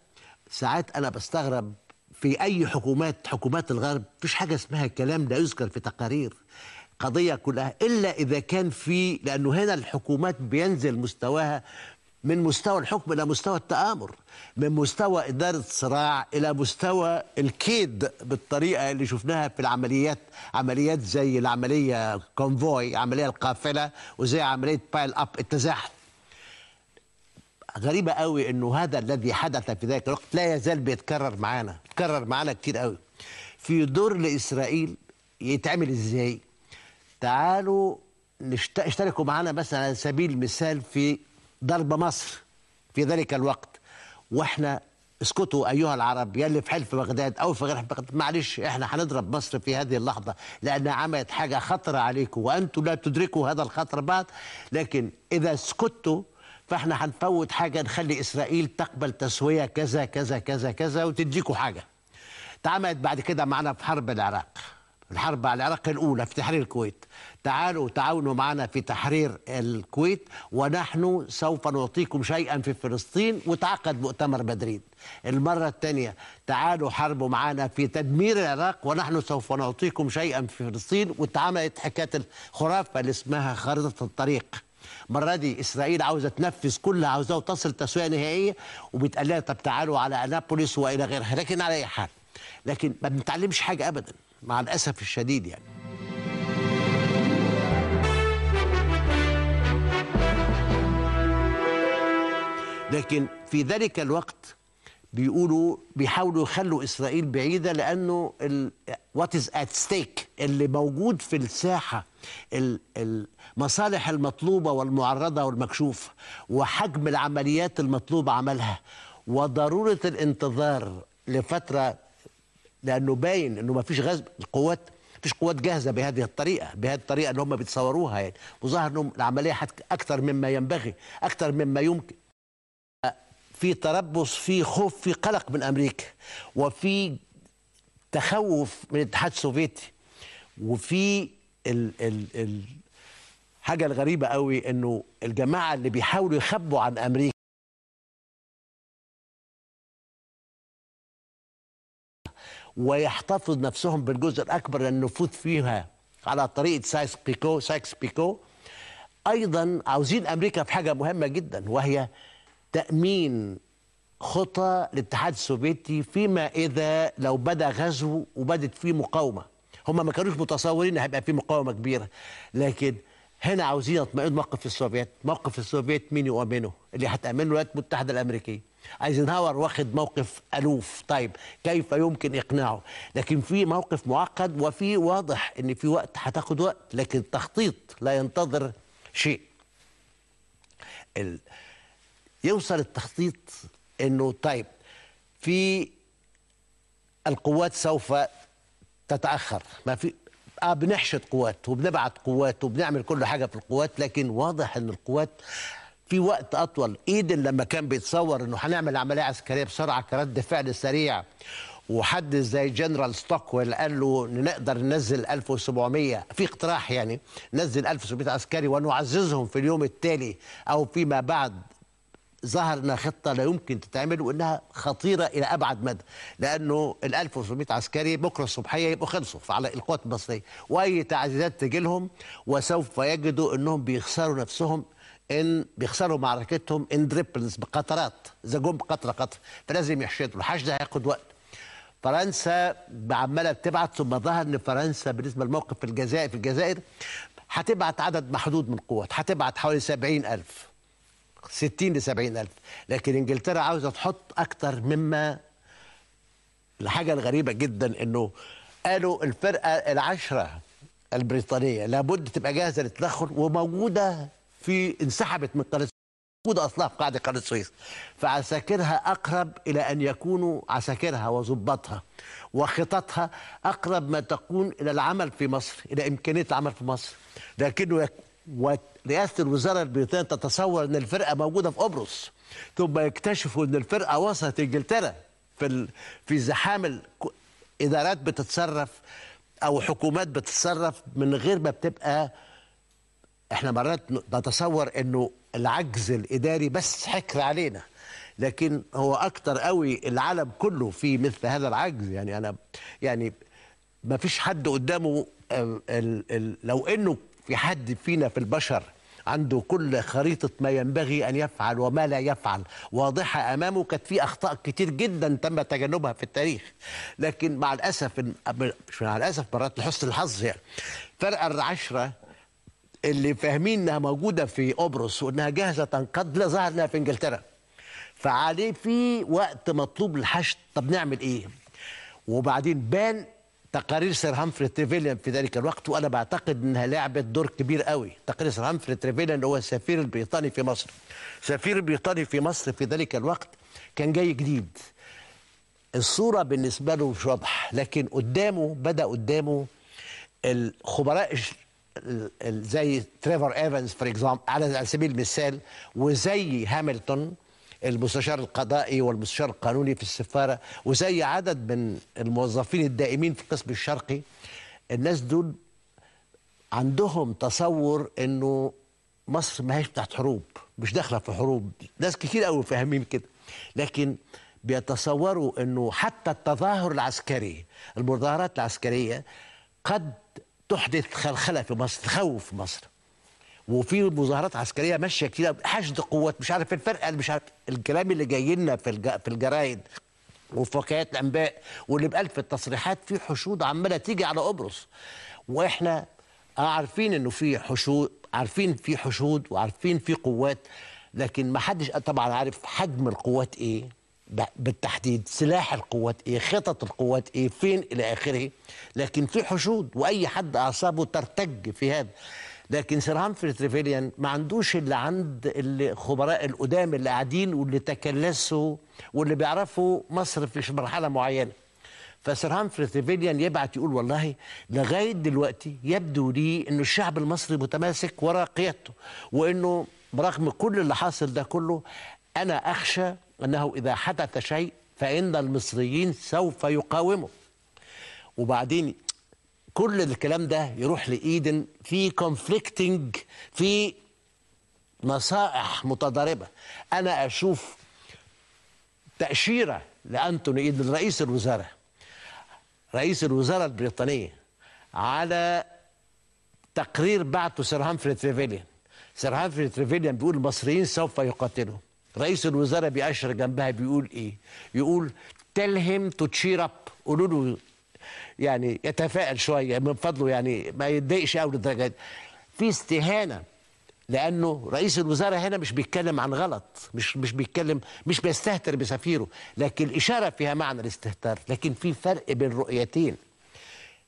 ساعات انا بستغرب في اي حكومات حكومات الغرب مفيش حاجه اسمها الكلام ده يذكر في تقارير قضيه كلها الا اذا كان في لانه هنا الحكومات بينزل مستواها من مستوى الحكم إلى مستوى التآمر من مستوى إدارة صراع إلى مستوى الكيد بالطريقة اللي شفناها في العمليات عمليات زي العملية كونفوي عملية القافلة وزي عملية بايل أب التزاحم غريبة قوي أنه هذا الذي حدث في ذلك الوقت لا يزال بيتكرر معانا تكرر معانا كتير قوي في دور لإسرائيل يتعمل إزاي تعالوا نشتركوا اشتركوا معانا مثلا على سبيل المثال في ضرب مصر في ذلك الوقت واحنا اسكتوا ايها العرب يلي في حلف بغداد او في غير حلف بغداد معلش احنا هنضرب مصر في هذه اللحظه لانها عملت حاجه خطره عليكم وانتم لا تدركوا هذا الخطر بعد لكن اذا سكتوا فاحنا هنفوت حاجه نخلي اسرائيل تقبل تسويه كذا كذا كذا كذا وتديكوا حاجه اتعملت بعد كده معنا في حرب العراق الحرب على العراق الأولى في تحرير الكويت تعالوا تعاونوا معنا في تحرير الكويت ونحن سوف نعطيكم شيئا في فلسطين وتعقد مؤتمر مدريد المرة الثانية تعالوا حاربوا معنا في تدمير العراق ونحن سوف نعطيكم شيئا في فلسطين واتعملت حكاية الخرافة اللي اسمها خريطة الطريق المره دي اسرائيل عاوزه تنفذ كل عاوزة عاوزاه وتصل تسويه نهائيه وبتقال لها طب تعالوا على انابوليس والى غيرها لكن على اي حال لكن ما بنتعلمش حاجه ابدا مع الأسف الشديد يعني لكن في ذلك الوقت بيقولوا بيحاولوا يخلوا اسرائيل بعيده لانه وات از ات ستيك اللي موجود في الساحه المصالح المطلوبه والمعرضه والمكشوف وحجم العمليات المطلوب عملها وضروره الانتظار لفتره لانه باين انه ما فيش غزو القوات فيش قوات جاهزه بهذه الطريقه بهذه الطريقه اللي هم بيتصوروها يعني وظهر انهم العمليه اكثر مما ينبغي اكثر مما يمكن في تربص في خوف في قلق من امريكا وفي تخوف من الاتحاد السوفيتي وفي ال ال ال حاجه الغريبه قوي انه الجماعه اللي بيحاولوا يخبوا عن امريكا ويحتفظ نفسهم بالجزء الأكبر للنفوذ فيها على طريقة سايكس بيكو سايكس بيكو أيضا عاوزين أمريكا في حاجة مهمة جدا وهي تأمين خطى الاتحاد السوفيتي فيما إذا لو بدأ غزو وبدت فيه مقاومة هم ما كانوش متصورين هيبقى فيه مقاومة كبيرة لكن هنا عاوزين نطمئن موقف السوفيت موقف السوفيت مين يؤمنه اللي هتأمنه الولايات المتحدة الأمريكية ايزنهاور واخد موقف الوف طيب كيف يمكن اقناعه لكن في موقف معقد وفي واضح ان في وقت هتاخد وقت لكن التخطيط لا ينتظر شيء ال... يوصل التخطيط انه طيب في القوات سوف تتاخر ما في اه بنحشد قوات وبنبعت قوات وبنعمل كل حاجه في القوات لكن واضح ان القوات في وقت اطول ايدن لما كان بيتصور انه هنعمل عمليه عسكريه بسرعه كرد فعل سريع وحد زي جنرال ستوكويل قال له نقدر ننزل 1700 في اقتراح يعني ننزل 1700 عسكري ونعززهم في اليوم التالي او فيما بعد ظهر انها خطه لا يمكن تتعمل وانها خطيره الى ابعد مدى لانه ال 1700 عسكري بكره الصبحيه يبقوا خلصوا على القوات المصريه واي تعزيزات تجي لهم وسوف يجدوا انهم بيخسروا نفسهم ان بيخسروا معركتهم ان دريبلز بقطرات اذا جم قطره قطره فلازم يحشدوا الحشد هياخد وقت فرنسا عماله بتبعت ثم ظهر ان فرنسا بالنسبه للموقف في الجزائر في الجزائر هتبعت عدد محدود من القوات هتبعت حوالي 70000 60 ل 70 ألف لكن إنجلترا عاوزة تحط أكتر مما الحاجة الغريبة جدا إنه قالوا الفرقة العشرة البريطانية لابد تبقى جاهزة للتدخل وموجودة في انسحبت من قناة موجودة أصلها في قاعدة قناة السويس فعساكرها أقرب إلى أن يكونوا عساكرها وظباطها وخططها أقرب ما تكون إلى العمل في مصر إلى إمكانية العمل في مصر لكنه ورئاسه الوزاره البريطانيه تتصور ان الفرقه موجوده في قبرص ثم يكتشفوا ان الفرقه وصلت انجلترا في في زحام ادارات بتتصرف او حكومات بتتصرف من غير ما بتبقى احنا مرات نتصور انه العجز الاداري بس حكر علينا لكن هو اكتر قوي العالم كله في مثل هذا العجز يعني انا يعني ما فيش حد قدامه آه، لو انه في حد فينا في البشر عنده كل خريطة ما ينبغي أن يفعل وما لا يفعل واضحة أمامه كانت في أخطاء كتير جدا تم تجنبها في التاريخ لكن مع الأسف مش مع الأسف مرات لحسن الحظ يعني فرق العشرة اللي فاهمين انها موجوده في قبرص وانها جاهزه تنقض لا ظهر لها في انجلترا فعليه في وقت مطلوب للحشد طب نعمل ايه وبعدين بان تقارير سير هامفري تريفيليان في ذلك الوقت وانا بعتقد انها لعبت دور كبير قوي تقارير سير هامفري تريفيليان هو السفير البريطاني في مصر السفير البريطاني في مصر في ذلك الوقت كان جاي جديد الصورة بالنسبة له مش واضحة لكن قدامه بدأ قدامه الخبراء زي تريفر ايفنز فور اكزامبل على سبيل المثال وزي هاملتون المستشار القضائي والمستشار القانوني في السفاره وزي عدد من الموظفين الدائمين في القسم الشرقي الناس دول عندهم تصور انه مصر ما هيش بتاعت حروب مش داخله في حروب ناس كتير قوي فاهمين كده لكن بيتصوروا انه حتى التظاهر العسكري المظاهرات العسكريه قد تحدث خلخله في مصر تخوف مصر وفي مظاهرات عسكريه ماشيه كتير حشد قوات مش عارف الفرقه مش عارف الكلام اللي جاي لنا في في الجرايد وفي وكالات الانباء واللي بقال في التصريحات في حشود عماله تيجي على قبرص واحنا عارفين انه في حشود عارفين في حشود وعارفين في قوات لكن ما حدش طبعا عارف حجم القوات ايه بالتحديد سلاح القوات ايه خطط القوات ايه فين الى اخره لكن في حشود واي حد اعصابه ترتج في هذا لكن سير هامفري تريفيليان ما عندوش اللي عند الخبراء القدام اللي قاعدين واللي تكلسوا واللي بيعرفوا مصر في مرحله معينه فسير هامفري تريفيليان يبعت يقول والله لغايه دلوقتي يبدو لي انه الشعب المصري متماسك وراء قيادته وانه برغم كل اللي حاصل ده كله انا اخشى انه اذا حدث شيء فان المصريين سوف يقاوموا وبعدين كل الكلام ده يروح لايدن في كونفليكتنج في نصائح متضاربه انا اشوف تاشيره لانتوني ايدن رئيس الوزراء رئيس الوزراء البريطانيه على تقرير بعته سير هانفري تريفيليان سير هانفري تريفيليان بيقول المصريين سوف يقاتلوا رئيس الوزراء بيأشر جنبها بيقول ايه يقول تلهم تو تشير اب قولوا له يعني يتفائل شويه من فضله يعني ما يتضايقش قوي للدرجه دي في استهانه لانه رئيس الوزراء هنا مش بيتكلم عن غلط مش مش بيتكلم مش بيستهتر بسفيره لكن الاشاره فيها معنى الاستهتار لكن في فرق بين رؤيتين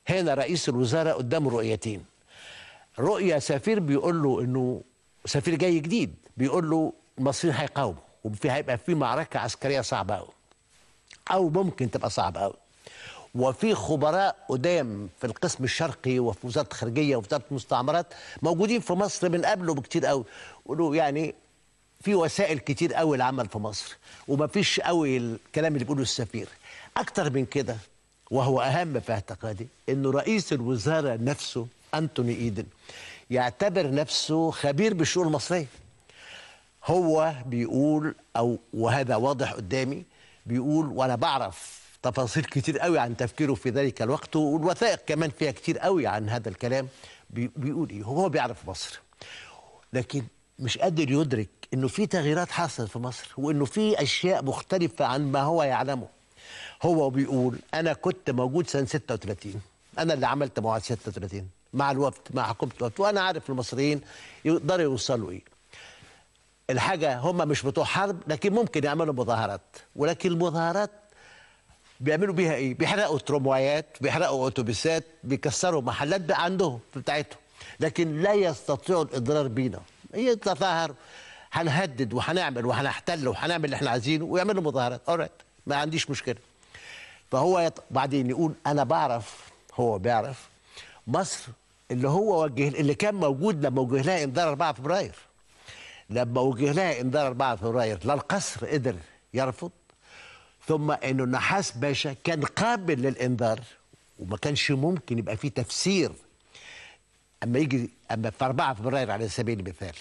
هنا رئيس الوزراء قدامه رؤيتين رؤيه سفير بيقول له انه سفير جاي جديد بيقول له المصريين هيقاوموا وفي هيبقى في معركه عسكريه صعبه قوي او ممكن تبقى صعبه قوي وفي خبراء قدام في القسم الشرقي وفي وزاره الخارجيه وفي وزاره المستعمرات موجودين في مصر من قبله بكتير قوي يقولوا يعني في وسائل كتير قوي العمل في مصر ومفيش قوي الكلام اللي بيقوله السفير اكتر من كده وهو اهم في اعتقادي انه رئيس الوزاره نفسه انتوني ايدن يعتبر نفسه خبير بالشؤون المصريه هو بيقول او وهذا واضح قدامي بيقول وانا بعرف تفاصيل كتير قوي عن تفكيره في ذلك الوقت والوثائق كمان فيها كتير قوي عن هذا الكلام بيقول ايه هو بيعرف مصر لكن مش قادر يدرك انه في تغييرات حصلت في مصر وانه في اشياء مختلفه عن ما هو يعلمه هو بيقول انا كنت موجود سنه 36 انا اللي عملت موعد 36 مع الوفد مع حكومه الوفد وانا عارف المصريين يقدروا يوصلوا ايه الحاجه هم مش بتوع حرب لكن ممكن يعملوا مظاهرات ولكن المظاهرات بيعملوا بيها ايه؟ بيحرقوا تروموايات، بيحرقوا اتوبيسات، بيكسروا محلات بقى عندهم بتاعتهم، لكن لا يستطيعوا الاضرار بينا. يتظاهروا هنهدد وهنعمل وهنحتل وهنعمل اللي احنا عايزينه ويعملوا مظاهرات، اوريت ما عنديش مشكله. فهو يط... بعدين يقول انا بعرف هو بيعرف مصر اللي هو وجه اللي كان موجود لما وجه لها انذار 4 فبراير. لما وجه لها انذار 4 فبراير لا القصر قدر يرفض ثم انه النحاس باشا كان قابل للانذار وما كانش ممكن يبقى فيه تفسير اما يجي اما في 4 فبراير على سبيل المثال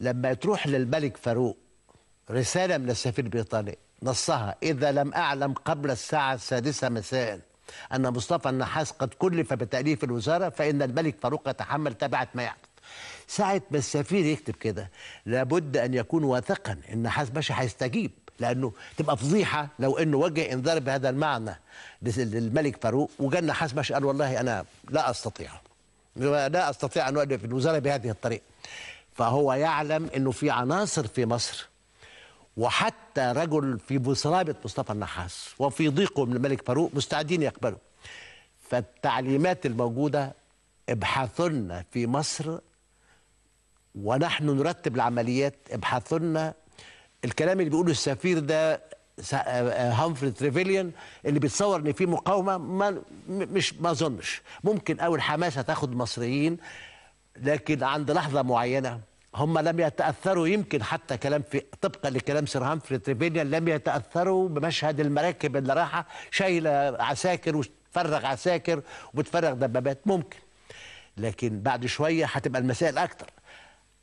لما تروح للملك فاروق رساله من السفير البريطاني نصها اذا لم اعلم قبل الساعه السادسه مساء ان مصطفى النحاس قد كلف بتاليف الوزاره فان الملك فاروق يتحمل تبعه ما يحدث ساعة ما السفير يكتب كده لابد أن يكون واثقا إن حاس باشا هيستجيب لانه تبقى فضيحه لو انه وجه انذار بهذا المعنى للملك فاروق وجانا حسمش قال والله انا لا استطيع لا استطيع ان اؤلف الوزاره بهذه الطريقه فهو يعلم انه في عناصر في مصر وحتى رجل في بصلابه مصطفى النحاس وفي ضيقه من الملك فاروق مستعدين يقبلوا فالتعليمات الموجوده ابحثن في مصر ونحن نرتب العمليات ابحثن الكلام اللي بيقوله السفير ده هامفري آه، آه، تريفيليان اللي بيتصور ان في مقاومه ما مش ما اظنش ممكن اول حماسه تاخد مصريين لكن عند لحظه معينه هم لم يتاثروا يمكن حتى كلام في طبقا لكلام سير هامفري تريفيليان لم يتاثروا بمشهد المراكب اللي رايحه شايله عساكر وتفرغ عساكر وبتفرغ دبابات ممكن لكن بعد شويه هتبقى المسائل اكتر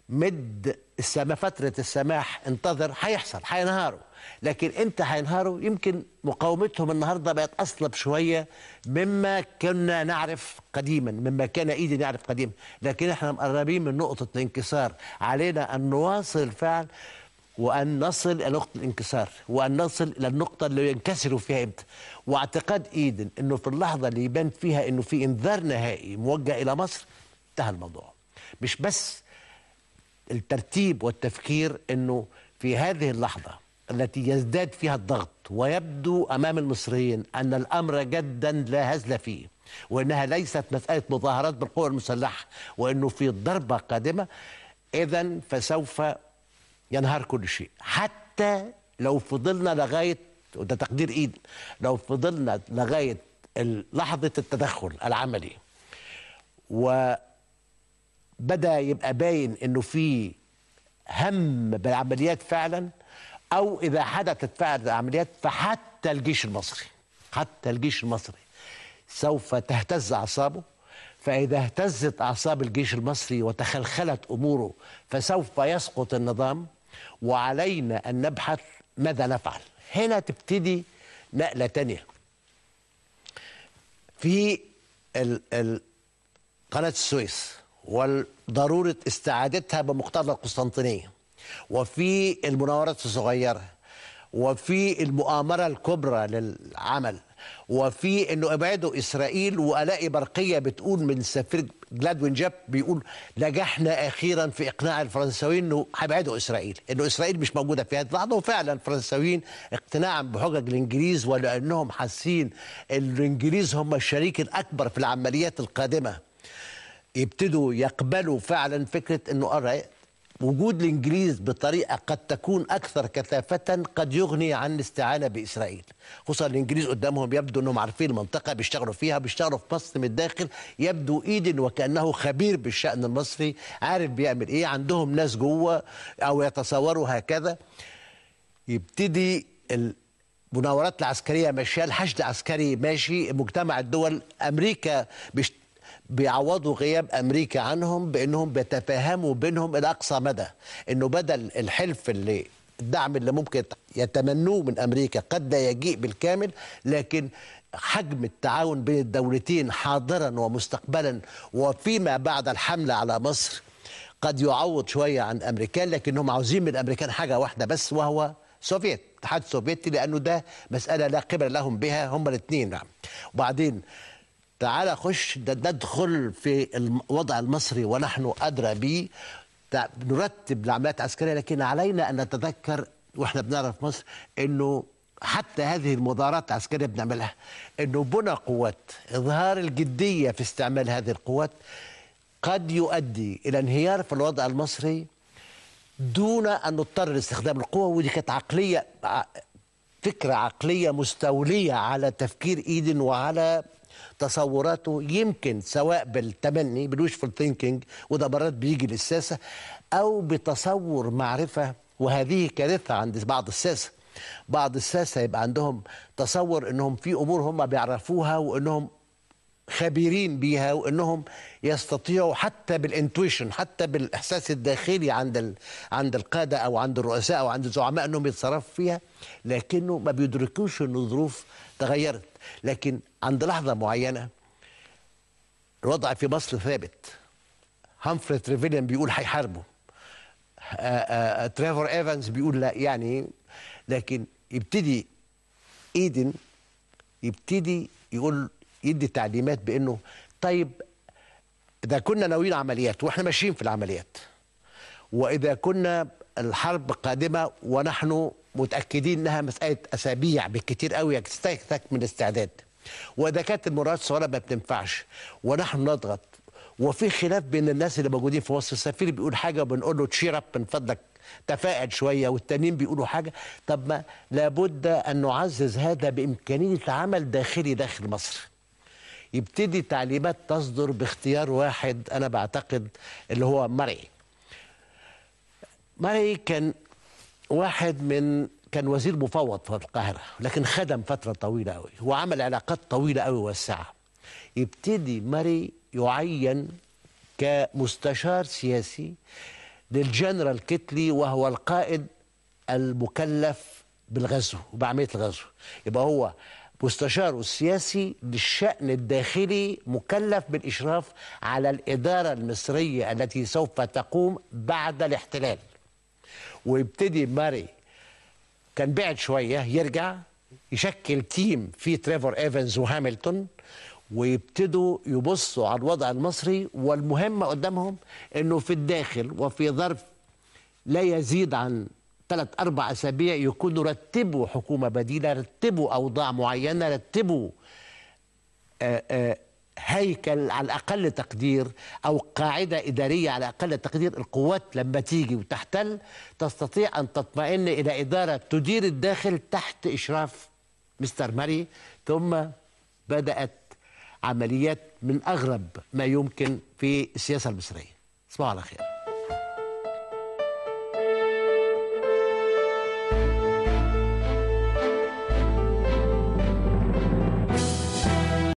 مد السما فترة السماح انتظر هيحصل هينهاروا لكن امتى هينهاروا يمكن مقاومتهم النهارده بقت اصلب شويه مما كنا نعرف قديما مما كان ايدي نعرف قديما لكن احنا مقربين من نقطه الانكسار علينا ان نواصل الفعل وان نصل الى نقطه الانكسار وان نصل الى النقطه اللي ينكسروا فيها امتى واعتقاد ايدن انه في اللحظه اللي يبان فيها انه في انذار نهائي موجه الى مصر انتهى الموضوع مش بس الترتيب والتفكير انه في هذه اللحظه التي يزداد فيها الضغط ويبدو امام المصريين ان الامر جدا لا هزل فيه وانها ليست مساله مظاهرات بالقوى المسلحه وانه في ضربه قادمه اذا فسوف ينهار كل شيء حتى لو فضلنا لغايه وده تقدير ايد لو فضلنا لغايه لحظه التدخل العملي و بدا يبقى باين انه في هم بالعمليات فعلا او اذا حدثت فعلا عمليات فحتى الجيش المصري حتى الجيش المصري سوف تهتز اعصابه فاذا اهتزت اعصاب الجيش المصري وتخلخلت اموره فسوف يسقط النظام وعلينا ان نبحث ماذا نفعل هنا تبتدي نقله تانية في قناه السويس وضروره استعادتها بمقتضى القسطنطينيه وفي المناورات الصغيره وفي المؤامره الكبرى للعمل وفي انه ابعدوا اسرائيل والاقي برقيه بتقول من سفير جلادوين جاب بيقول نجحنا اخيرا في اقناع الفرنساويين انه هيبعدوا اسرائيل انه اسرائيل مش موجوده في هذه اللحظه وفعلا الفرنساويين اقتناعا بحجج الانجليز ولانهم حاسين الانجليز هم الشريك الاكبر في العمليات القادمه يبتدوا يقبلوا فعلا فكره انه أرى وجود الانجليز بطريقه قد تكون اكثر كثافه قد يغني عن الاستعانه باسرائيل خصوصا الانجليز قدامهم يبدو انهم عارفين المنطقه بيشتغلوا فيها بيشتغلوا في مصر من الداخل يبدو ايدن وكانه خبير بالشان المصري عارف بيعمل ايه عندهم ناس جوه او يتصوروا هكذا يبتدي المناورات العسكريه ماشيه الحشد العسكري ماشي مجتمع الدول امريكا بيعوضوا غياب امريكا عنهم بانهم بيتفاهموا بينهم الى اقصى مدى انه بدل الحلف اللي الدعم اللي ممكن يتمنوه من امريكا قد لا يجيء بالكامل لكن حجم التعاون بين الدولتين حاضرا ومستقبلا وفيما بعد الحمله على مصر قد يعوض شويه عن امريكان لكنهم عاوزين من الامريكان حاجه واحده بس وهو سوفيت الاتحاد السوفيتي لانه ده مساله لا قبل لهم بها هم الاثنين وبعدين تعال خش ندخل في الوضع المصري ونحن أدرى به نرتب العمليات العسكرية لكن علينا أن نتذكر وإحنا بنعرف مصر أنه حتى هذه المظاهرات العسكرية بنعملها أنه بنى قوات إظهار الجدية في استعمال هذه القوات قد يؤدي إلى انهيار في الوضع المصري دون أن نضطر لاستخدام القوة ودي كانت عقلية فكرة عقلية مستولية على تفكير إيدن وعلى تصوراته يمكن سواء بالتمني بالوشفل ثينكينج وده مرات بيجي للساسه او بتصور معرفه وهذه كارثه عند بعض الساسه بعض الساسه يبقى عندهم تصور انهم في امور هم بيعرفوها وانهم خبيرين بيها وانهم يستطيعوا حتى بالانتويشن حتى بالاحساس الداخلي عند ال... عند القاده او عند الرؤساء او عند الزعماء انهم يتصرفوا فيها لكنه ما بيدركوش ان الظروف تغيرت لكن عند لحظه معينه الوضع في مصر ثابت هامفري تريفيليان بيقول هيحاربوا تريفور ايفانز بيقول لا يعني لكن يبتدي ايدن يبتدي يقول يدي تعليمات بانه طيب اذا كنا ناويين عمليات واحنا ماشيين في العمليات واذا كنا الحرب قادمه ونحن متاكدين انها مساله اسابيع بالكثير قوي من الاستعداد ودكاتره المراعاه الصغيره ما بتنفعش ونحن نضغط وفي خلاف بين الناس اللي موجودين في مصر السفير بيقول حاجه وبنقول له تشير اب من فضلك تفائل شويه والتانيين بيقولوا حاجه طب ما لابد ان نعزز هذا بامكانيه عمل داخلي داخل مصر يبتدي تعليمات تصدر باختيار واحد انا بعتقد اللي هو مرعي مرعي كان واحد من كان وزير مفوض في القاهرة لكن خدم فترة طويلة قوي وعمل علاقات طويلة قوي واسعة يبتدي ماري يعين كمستشار سياسي للجنرال كتلي وهو القائد المكلف بالغزو وبعملية الغزو يبقى هو مستشاره السياسي للشأن الداخلي مكلف بالإشراف على الإدارة المصرية التي سوف تقوم بعد الاحتلال ويبتدي ماري كان بعد شويه يرجع يشكل تيم في تريفور ايفنز وهاملتون ويبتدوا يبصوا على الوضع المصري والمهمه قدامهم انه في الداخل وفي ظرف لا يزيد عن ثلاث اربع اسابيع يكونوا رتبوا حكومه بديله رتبوا اوضاع معينه رتبوا آآ آه، آآ آه، هيكل على اقل تقدير او قاعده اداريه على اقل تقدير القوات لما تيجي وتحتل تستطيع ان تطمئن الى اداره تدير الداخل تحت اشراف مستر ماري ثم بدات عمليات من اغرب ما يمكن في السياسه المصريه. تصبحوا على خير.